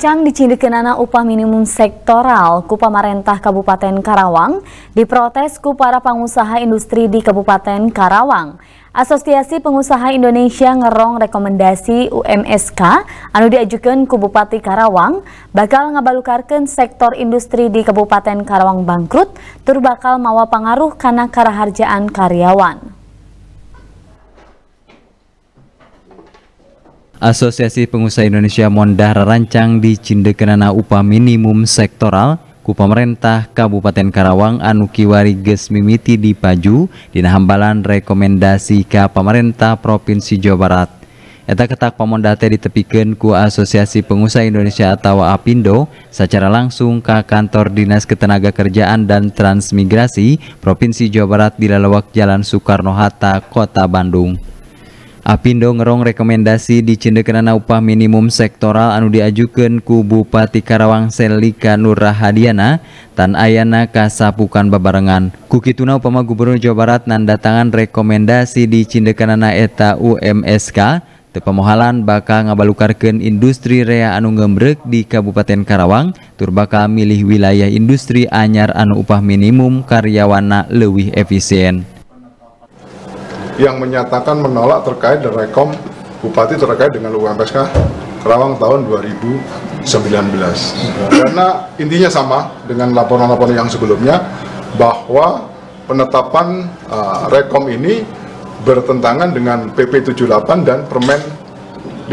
Cang anak upah minimum sektoral ku pemerintah Kabupaten Karawang diprotes ku para pengusaha industri di Kabupaten Karawang. Asosiasi Pengusaha Indonesia ngerong rekomendasi UMSK anu diajukan ku Bupati Karawang bakal ngabalukarkan sektor industri di Kabupaten Karawang bangkrut tur bakal mawa pengaruh karena karaharjaan karyawan. Asosiasi Pengusaha Indonesia Mondar rancang di Cindekenana upah minimum sektoral ku pemerintah Kabupaten Karawang Anukiwari Gesmimiti mimiti di Paju dina hambalan rekomendasi ka pemerintah Provinsi Jawa Barat. Eta ketak pamonda ditepikan ditepikeun ku Asosiasi Pengusaha Indonesia atau APindo secara langsung ke kantor Dinas Ketenagakerjaan dan Transmigrasi Provinsi Jawa Barat di Lalawak Jalan Soekarno-Hatta, Kota Bandung. Apindo ngerong rekomendasi di Cendekenana upah minimum sektoral anu diajukan ku Bupati Karawang Selika Nurrahadiana tan ayana kasapukan babarengan. Kukituna upama Gubernur Jawa Barat nandatangan rekomendasi di Cendekenana eta UMSK Tepamohalan bakal ngabalukarkan industri rea anu ngembrek di Kabupaten Karawang tur bakal milih wilayah industri anyar anu upah minimum karyawana lewih efisien yang menyatakan menolak terkait dengan rekom Bupati terkait dengan UMPSK Kerawang tahun 2019. Karena intinya sama dengan laporan-laporan yang sebelumnya bahwa penetapan uh, rekom ini bertentangan dengan PP 78 dan Permen 15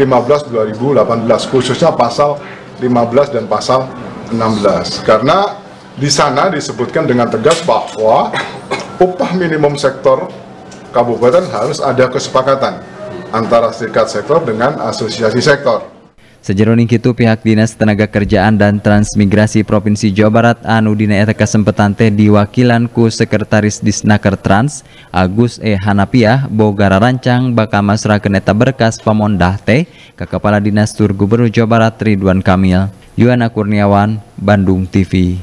2018 khususnya pasal 15 dan pasal 16 karena di sana disebutkan dengan tegas bahwa upah minimum sektor kabupaten harus ada kesepakatan antara serikat sektor dengan asosiasi sektor. Sejeroning itu pihak Dinas Tenaga Kerjaan dan Transmigrasi Provinsi Jawa Barat anu dina eta kesempatan teh diwakilan ku Sekretaris Disnaker Trans Agus E Hanapiah Bogara rancang bakal Masra eta berkas Pemondah teh ke Kepala Dinas Tur Gubernur Jawa Barat Ridwan Kamil. Yuana Kurniawan, Bandung TV.